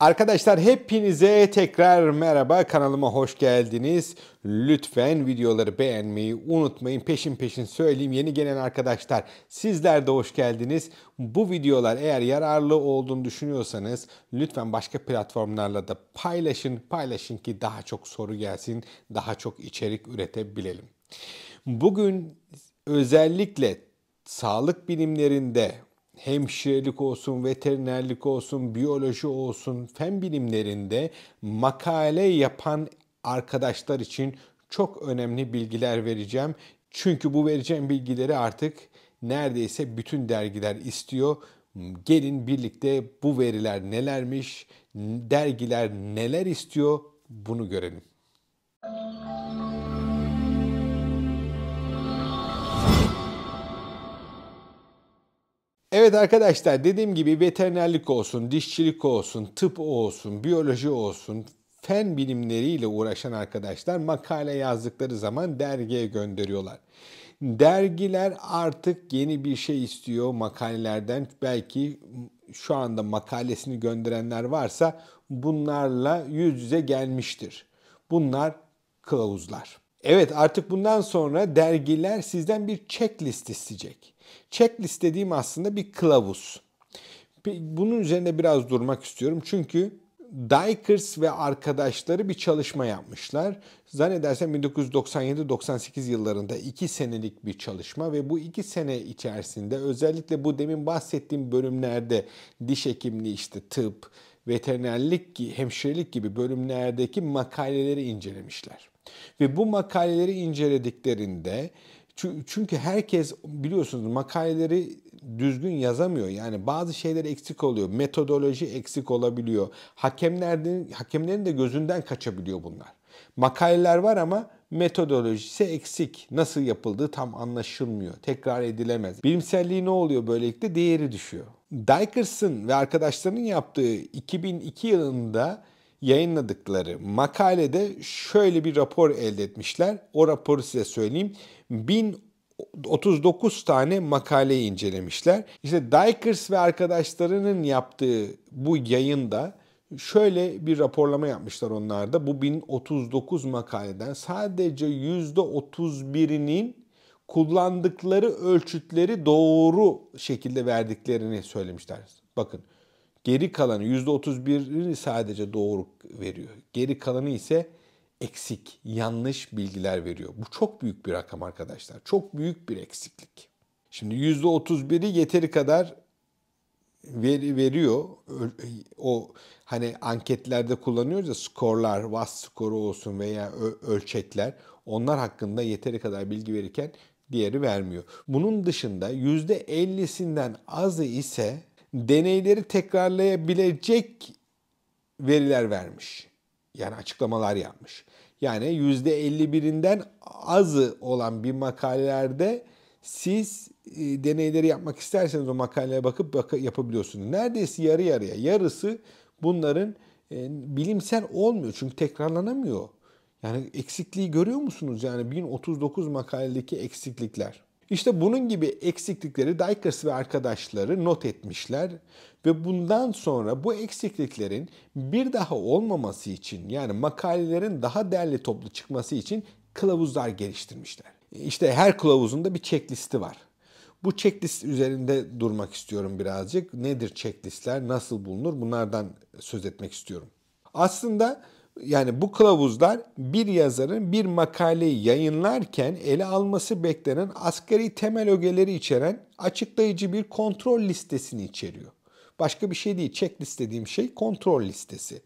Arkadaşlar hepinize tekrar merhaba kanalıma hoş geldiniz. Lütfen videoları beğenmeyi unutmayın. Peşin peşin söyleyeyim yeni gelen arkadaşlar sizler de hoş geldiniz. Bu videolar eğer yararlı olduğunu düşünüyorsanız lütfen başka platformlarla da paylaşın. Paylaşın ki daha çok soru gelsin, daha çok içerik üretebilelim. Bugün özellikle sağlık bilimlerinde hemşirelik olsun, veterinerlik olsun, biyoloji olsun, fen bilimlerinde makale yapan arkadaşlar için çok önemli bilgiler vereceğim. Çünkü bu vereceğim bilgileri artık neredeyse bütün dergiler istiyor. Gelin birlikte bu veriler nelermiş, dergiler neler istiyor bunu görelim. Evet arkadaşlar dediğim gibi veterinerlik olsun, dişçilik olsun, tıp olsun, biyoloji olsun, fen bilimleriyle uğraşan arkadaşlar makale yazdıkları zaman dergiye gönderiyorlar. Dergiler artık yeni bir şey istiyor makalelerden. Belki şu anda makalesini gönderenler varsa bunlarla yüz yüze gelmiştir. Bunlar kılavuzlar. Evet artık bundan sonra dergiler sizden bir checklist isteyecek. Checklist dediğim aslında bir kılavuz. Bunun üzerine biraz durmak istiyorum. Çünkü Dykers ve arkadaşları bir çalışma yapmışlar. Zannedersem 1997-98 yıllarında 2 senelik bir çalışma ve bu 2 sene içerisinde özellikle bu demin bahsettiğim bölümlerde diş hekimliği işte tıp, veterinerlik, hemşirelik gibi bölümlerdeki makaleleri incelemişler. Ve bu makaleleri incelediklerinde çünkü herkes biliyorsunuz makaleleri düzgün yazamıyor. Yani bazı şeyler eksik oluyor. Metodoloji eksik olabiliyor. Hakemlerin hakemlerin de gözünden kaçabiliyor bunlar. Makaleler var ama metodolojisi eksik. Nasıl yapıldığı tam anlaşılmıyor. Tekrar edilemez. Bilimselliği ne oluyor böylelikle? Değeri düşüyor. Dickerson ve arkadaşlarının yaptığı 2002 yılında yayınladıkları makalede şöyle bir rapor elde etmişler. O raporu size söyleyeyim. 1039 tane makaleyi incelemişler. İşte Dykers ve arkadaşlarının yaptığı bu yayında şöyle bir raporlama yapmışlar onlar da. Bu 1039 makaleden sadece %31'inin kullandıkları ölçütleri doğru şekilde verdiklerini söylemişler. Bakın Geri kalanı %31'ini sadece doğru veriyor. Geri kalanı ise eksik, yanlış bilgiler veriyor. Bu çok büyük bir rakam arkadaşlar. Çok büyük bir eksiklik. Şimdi %31'i yeteri kadar veri veriyor. O hani anketlerde kullanıyoruz ya skorlar, VAS skoru olsun veya ölçekler. Onlar hakkında yeteri kadar bilgi verirken diğeri vermiyor. Bunun dışında %50'sinden azı ise deneyleri tekrarlayabilecek veriler vermiş. Yani açıklamalar yapmış. Yani %51'inden azı olan bir makalelerde siz e, deneyleri yapmak isterseniz o makaleye bakıp yapabiliyorsunuz. Neredeyse yarı yarıya. Yarısı bunların e, bilimsel olmuyor. Çünkü tekrarlanamıyor. Yani eksikliği görüyor musunuz? Yani 1039 makaledeki eksiklikler. İşte bunun gibi eksiklikleri Dykers ve arkadaşları not etmişler ve bundan sonra bu eksikliklerin bir daha olmaması için yani makalelerin daha değerli toplu çıkması için kılavuzlar geliştirmişler. İşte her kılavuzun da bir checklisti var. Bu checklist üzerinde durmak istiyorum birazcık. Nedir checklistler, nasıl bulunur bunlardan söz etmek istiyorum. Aslında yani bu kılavuzlar bir yazarın bir makaleyi yayınlarken ele alması beklenen askeri temel ögeleri içeren açıklayıcı bir kontrol listesini içeriyor. Başka bir şey değil. Checklist dediğim şey kontrol listesi.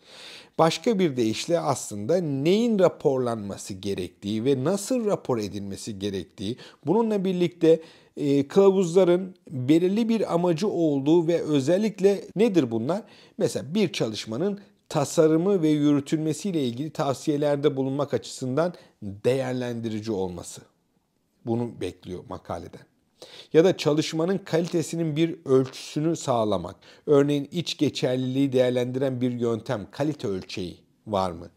Başka bir deyişle aslında neyin raporlanması gerektiği ve nasıl rapor edilmesi gerektiği, bununla birlikte e, kılavuzların belirli bir amacı olduğu ve özellikle nedir bunlar? Mesela bir çalışmanın tasarımı ve yürütülmesiyle ilgili tavsiyelerde bulunmak açısından değerlendirici olması. Bunu bekliyor makaleden. Ya da çalışmanın kalitesinin bir ölçüsünü sağlamak. Örneğin iç geçerliliği değerlendiren bir yöntem, kalite ölçeği var mı?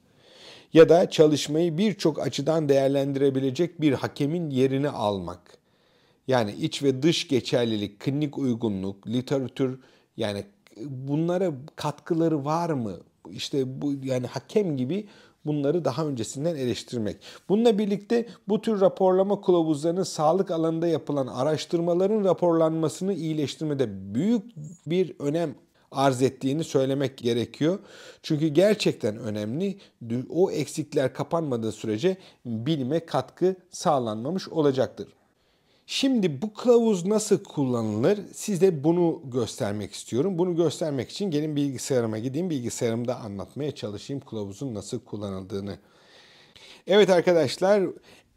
Ya da çalışmayı birçok açıdan değerlendirebilecek bir hakemin yerini almak. Yani iç ve dış geçerlilik, klinik uygunluk, literatür yani bunlara katkıları var mı? işte bu yani hakem gibi bunları daha öncesinden eleştirmek. Bununla birlikte bu tür raporlama kılavuzlarının sağlık alanında yapılan araştırmaların raporlanmasını iyileştirmede büyük bir önem arz ettiğini söylemek gerekiyor. Çünkü gerçekten önemli. O eksikler kapanmadığı sürece bilime katkı sağlanmamış olacaktır. Şimdi bu kılavuz nasıl kullanılır? Size bunu göstermek istiyorum. Bunu göstermek için gelin bilgisayarıma gideyim. Bilgisayarımda anlatmaya çalışayım kılavuzun nasıl kullanıldığını. Evet arkadaşlar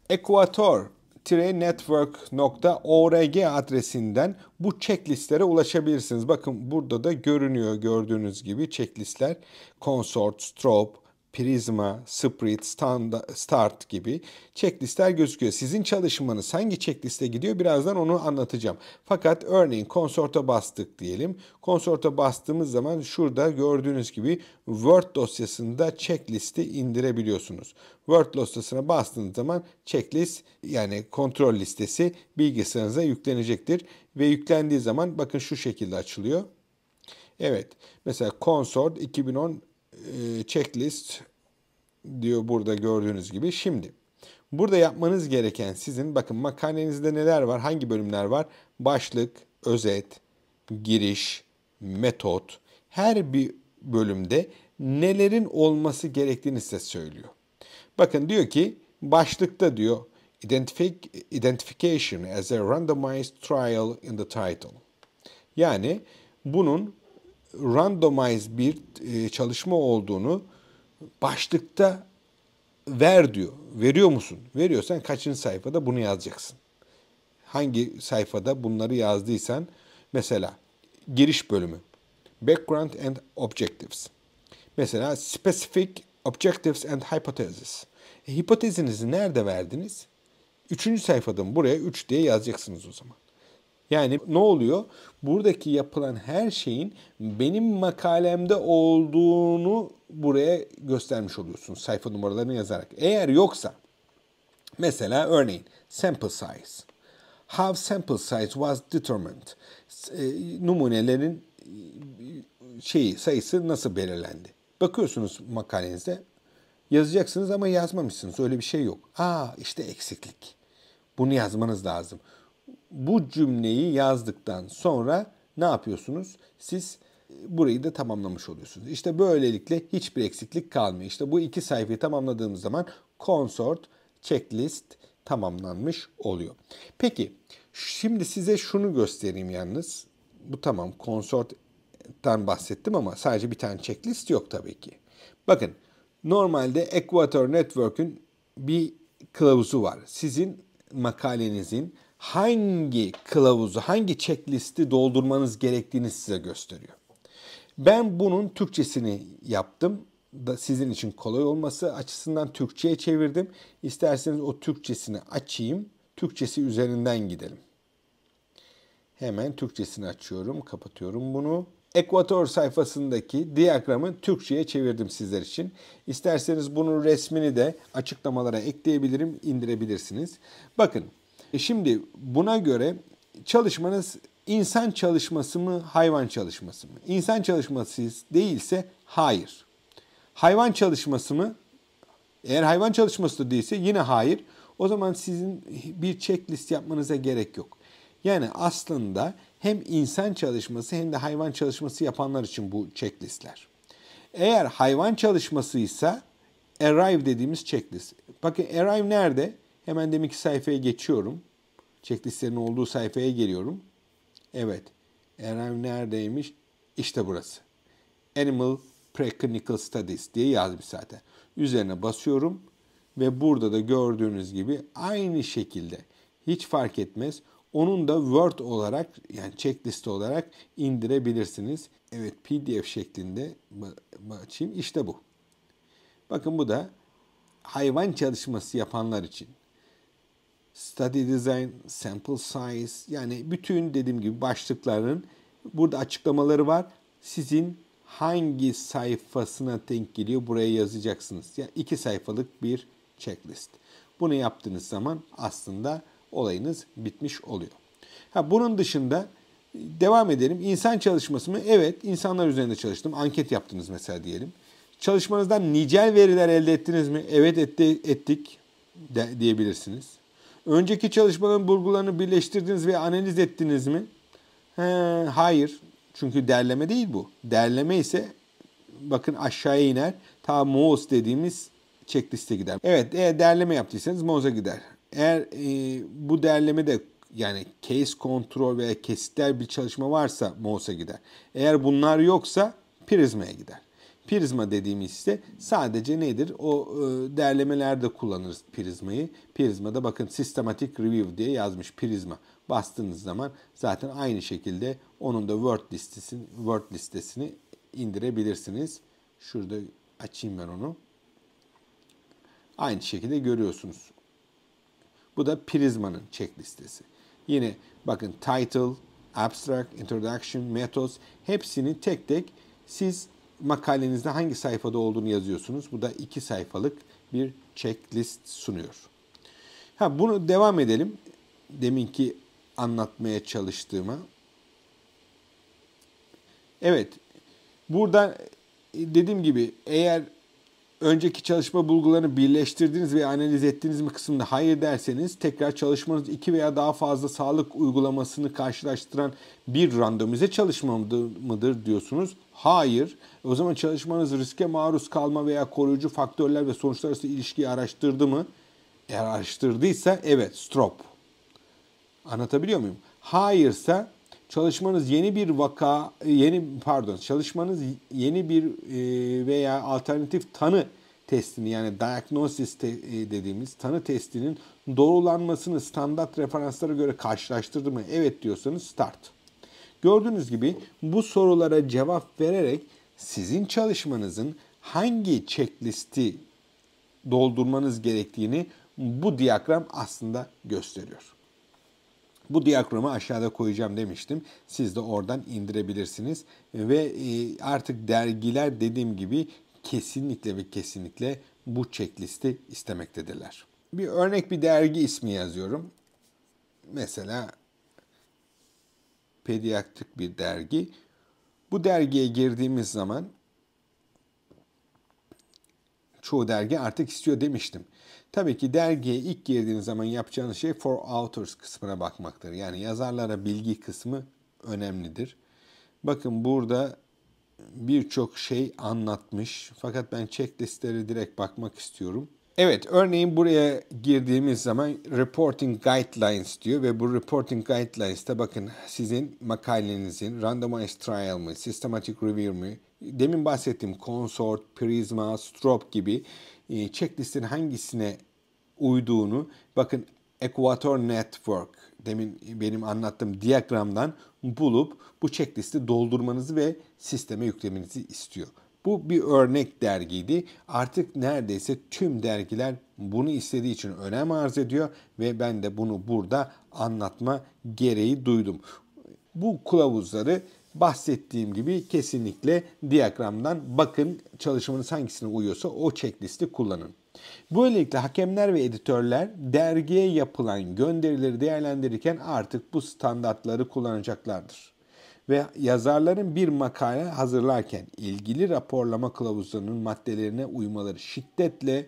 equator-network.org adresinden bu checklistlere ulaşabilirsiniz. Bakın burada da görünüyor gördüğünüz gibi checklistler. Consort, strobe, Prisma, Sprit, Start gibi checklistler gözüküyor. Sizin çalışmanız hangi checkliste gidiyor birazdan onu anlatacağım. Fakat örneğin konsorta bastık diyelim. Konsorta bastığımız zaman şurada gördüğünüz gibi Word dosyasında checklisti indirebiliyorsunuz. Word dosyasına bastığınız zaman checklist yani kontrol listesi bilgisayarınıza yüklenecektir. Ve yüklendiği zaman bakın şu şekilde açılıyor. Evet. Mesela Consort 2010 e, checklist diyor burada gördüğünüz gibi. Şimdi burada yapmanız gereken sizin bakın makalenizde neler var, hangi bölümler var? Başlık, özet, giriş, metot. Her bir bölümde nelerin olması gerektiğini size söylüyor. Bakın diyor ki başlıkta diyor identification as a randomized trial in the title. Yani bunun randomize bir e, çalışma olduğunu başlıkta ver diyor. Veriyor musun? Veriyorsan kaçıncı sayfada bunu yazacaksın. Hangi sayfada bunları yazdıysan mesela giriş bölümü. Background and Objectives. Mesela Specific Objectives and Hypothesis. E, hipotezinizi nerede verdiniz? Üçüncü sayfadan buraya 3 diye yazacaksınız o zaman. Yani ne oluyor? Buradaki yapılan her şeyin benim makalemde olduğunu buraya göstermiş oluyorsun sayfa numaralarını yazarak. Eğer yoksa mesela örneğin sample size. How sample size was determined. E, numunelerin e, şeyi sayısı nasıl belirlendi? Bakıyorsunuz makalenizde yazacaksınız ama yazmamışsınız. Öyle bir şey yok. Aa işte eksiklik. Bunu yazmanız lazım bu cümleyi yazdıktan sonra ne yapıyorsunuz? Siz e, burayı da tamamlamış oluyorsunuz. İşte böylelikle hiçbir eksiklik kalmıyor. İşte bu iki sayfayı tamamladığımız zaman consort, checklist tamamlanmış oluyor. Peki şimdi size şunu göstereyim yalnız. Bu tamam consort'tan bahsettim ama sadece bir tane checklist yok tabii ki. Bakın normalde Equator Network'ün bir kılavuzu var. Sizin makalenizin hangi kılavuzu, hangi checklisti doldurmanız gerektiğini size gösteriyor. Ben bunun Türkçesini yaptım da sizin için kolay olması açısından Türkçe'ye çevirdim. İsterseniz o Türkçesini açayım. Türkçesi üzerinden gidelim. Hemen Türkçesini açıyorum, kapatıyorum bunu. Ekvator sayfasındaki diyagramı Türkçe'ye çevirdim sizler için. İsterseniz bunun resmini de açıklamalara ekleyebilirim, indirebilirsiniz. Bakın e şimdi buna göre çalışmanız insan çalışması mı, hayvan çalışması mı? İnsan çalışması değilse hayır. Hayvan çalışması mı? Eğer hayvan çalışması da değilse yine hayır. O zaman sizin bir checklist yapmanıza gerek yok. Yani aslında hem insan çalışması hem de hayvan çalışması yapanlar için bu checklistler. Eğer hayvan çalışmasıysa arrive dediğimiz checklist. Bakın arrive nerede? Hemen demek ki sayfaya geçiyorum. Checklistlerin olduğu sayfaya geliyorum. Evet. Erev neredeymiş? İşte burası. Animal Preclinical Studies diye yazmış zaten. Üzerine basıyorum ve burada da gördüğünüz gibi aynı şekilde hiç fark etmez. Onun da Word olarak yani checklist olarak indirebilirsiniz. Evet PDF şeklinde açayım işte bu. Bakın bu da hayvan çalışması yapanlar için study design, sample size yani bütün dediğim gibi başlıkların burada açıklamaları var. Sizin hangi sayfasına denk geliyor buraya yazacaksınız. Yani iki sayfalık bir checklist. Bunu yaptığınız zaman aslında olayınız bitmiş oluyor. Ha, bunun dışında e, devam edelim. İnsan çalışması mı? Evet insanlar üzerinde çalıştım. Anket yaptınız mesela diyelim. Çalışmanızdan nicel veriler elde ettiniz mi? Evet etti, ettik de, diyebilirsiniz. Önceki çalışmaların bulgularını birleştirdiniz ve analiz ettiniz mi? He, hayır. Çünkü derleme değil bu. Derleme ise bakın aşağıya iner. Ta Moz dediğimiz checkliste gider. Evet eğer derleme yaptıysanız Moz'a gider. Eğer e, bu derleme de yani case kontrol veya kesitler bir çalışma varsa Moz'a gider. Eğer bunlar yoksa Prisma'ya gider. Prizma dediğimiz ise sadece nedir? O e, derlemelerde kullanırız prizmayı. Prizma'da bakın sistematik review diye yazmış prizma. Bastığınız zaman zaten aynı şekilde onun da Word listesini, Word listesini indirebilirsiniz. Şurada açayım ben onu. Aynı şekilde görüyorsunuz. Bu da Prizma'nın check listesi. Yine bakın title, abstract, introduction, methods hepsini tek tek siz Makalenizde hangi sayfada olduğunu yazıyorsunuz. Bu da iki sayfalık bir checklist sunuyor. Ha, bunu devam edelim. Deminki anlatmaya çalıştığıma. Evet. Burada e, dediğim gibi eğer önceki çalışma bulgularını birleştirdiniz ve analiz ettiniz mi kısmında hayır derseniz tekrar çalışmanız iki veya daha fazla sağlık uygulamasını karşılaştıran bir randomize çalışma mıdır diyorsunuz. Hayır. O zaman çalışmanız riske maruz kalma veya koruyucu faktörler ve sonuçlar arası ilişkiyi araştırdı mı? Eğer araştırdıysa evet strop. Anlatabiliyor muyum? Hayırsa çalışmanız yeni bir vaka, e, yeni pardon, çalışmanız yeni bir e, veya alternatif tanı testini yani diagnosis te, e, dediğimiz tanı testinin doğrulanmasını standart referanslara göre karşılaştırdı mı? Evet diyorsanız start. Gördüğünüz gibi bu sorulara cevap vererek sizin çalışmanızın hangi checklisti doldurmanız gerektiğini bu diyagram aslında gösteriyor. Bu diyagramı aşağıda koyacağım demiştim. Siz de oradan indirebilirsiniz. Ve e, artık dergiler dediğim gibi kesinlikle ve kesinlikle bu checklisti istemektedirler. Bir örnek bir dergi ismi yazıyorum. Mesela pediatrik bir dergi. Bu dergiye girdiğimiz zaman çoğu dergi artık istiyor demiştim. Tabii ki dergiye ilk girdiğiniz zaman yapacağınız şey for authors kısmına bakmaktır. Yani yazarlara bilgi kısmı önemlidir. Bakın burada birçok şey anlatmış. Fakat ben checklistlere direkt bakmak istiyorum. Evet örneğin buraya girdiğimiz zaman Reporting Guidelines diyor ve bu Reporting Guidelines'te bakın sizin makalenizin randomized trial mı, systematic review mi, demin bahsettiğim Consort, Prisma, Strobe gibi e, checklistin hangisine uyduğunu bakın Equator Network demin benim anlattığım diyagramdan bulup bu checklisti doldurmanızı ve sisteme yüklemenizi istiyor. Bu bir örnek dergiydi. Artık neredeyse tüm dergiler bunu istediği için önem arz ediyor ve ben de bunu burada anlatma gereği duydum. Bu kılavuzları bahsettiğim gibi kesinlikle diyagramdan bakın çalışmanız hangisine uyuyorsa o checklisti kullanın. Böylelikle hakemler ve editörler dergiye yapılan gönderileri değerlendirirken artık bu standartları kullanacaklardır. Ve yazarların bir makale hazırlarken ilgili raporlama kılavuzlarının maddelerine uymaları şiddetle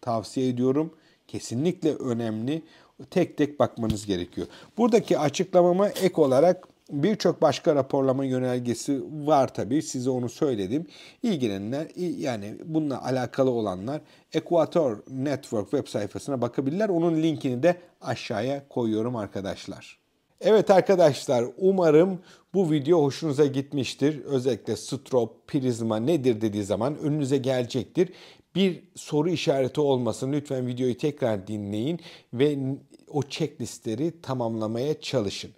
tavsiye ediyorum. Kesinlikle önemli. Tek tek bakmanız gerekiyor. Buradaki açıklamama ek olarak Birçok başka raporlama yönelgesi var tabii. Size onu söyledim. İlgilenenler yani bununla alakalı olanlar Equator Network web sayfasına bakabilirler. Onun linkini de aşağıya koyuyorum arkadaşlar. Evet arkadaşlar umarım bu video hoşunuza gitmiştir. Özellikle strop, prizma nedir dediği zaman önünüze gelecektir. Bir soru işareti olmasın lütfen videoyu tekrar dinleyin ve o checklistleri tamamlamaya çalışın.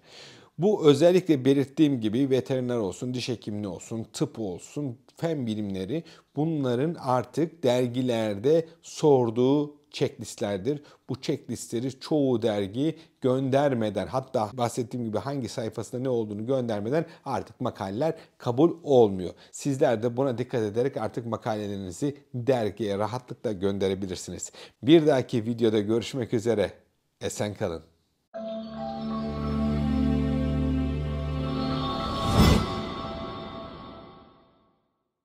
Bu özellikle belirttiğim gibi veteriner olsun, diş hekimliği olsun, tıp olsun, fen bilimleri bunların artık dergilerde sorduğu checklistlerdir. Bu checklistleri çoğu dergi göndermeden hatta bahsettiğim gibi hangi sayfasında ne olduğunu göndermeden artık makaleler kabul olmuyor. Sizler de buna dikkat ederek artık makalelerinizi dergiye rahatlıkla gönderebilirsiniz. Bir dahaki videoda görüşmek üzere. Esen kalın.